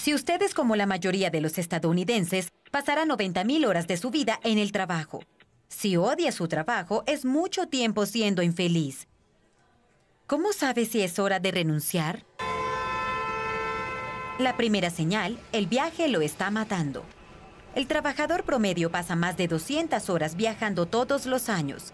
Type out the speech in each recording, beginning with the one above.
si ustedes, como la mayoría de los estadounidenses, pasará 90.000 horas de su vida en el trabajo. Si odia su trabajo, es mucho tiempo siendo infeliz. ¿Cómo sabe si es hora de renunciar? La primera señal, el viaje lo está matando. El trabajador promedio pasa más de 200 horas viajando todos los años.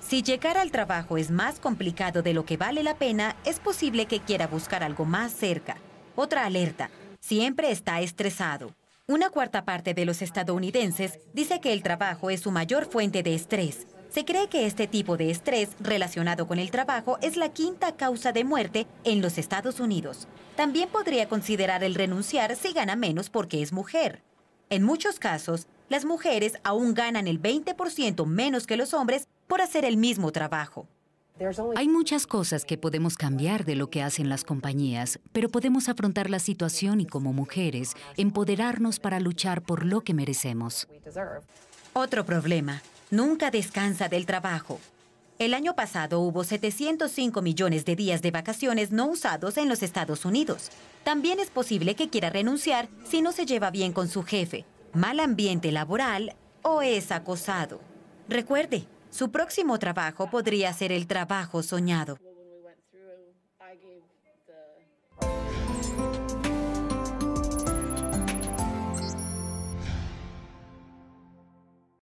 Si llegar al trabajo es más complicado de lo que vale la pena, es posible que quiera buscar algo más cerca. Otra alerta, siempre está estresado. Una cuarta parte de los estadounidenses dice que el trabajo es su mayor fuente de estrés. Se cree que este tipo de estrés relacionado con el trabajo es la quinta causa de muerte en los Estados Unidos. También podría considerar el renunciar si gana menos porque es mujer. En muchos casos, las mujeres aún ganan el 20% menos que los hombres por hacer el mismo trabajo. Hay muchas cosas que podemos cambiar de lo que hacen las compañías, pero podemos afrontar la situación y como mujeres, empoderarnos para luchar por lo que merecemos. Otro problema, nunca descansa del trabajo. El año pasado hubo 705 millones de días de vacaciones no usados en los Estados Unidos. También es posible que quiera renunciar si no se lleva bien con su jefe, mal ambiente laboral o es acosado. Recuerde, su próximo trabajo podría ser el trabajo soñado.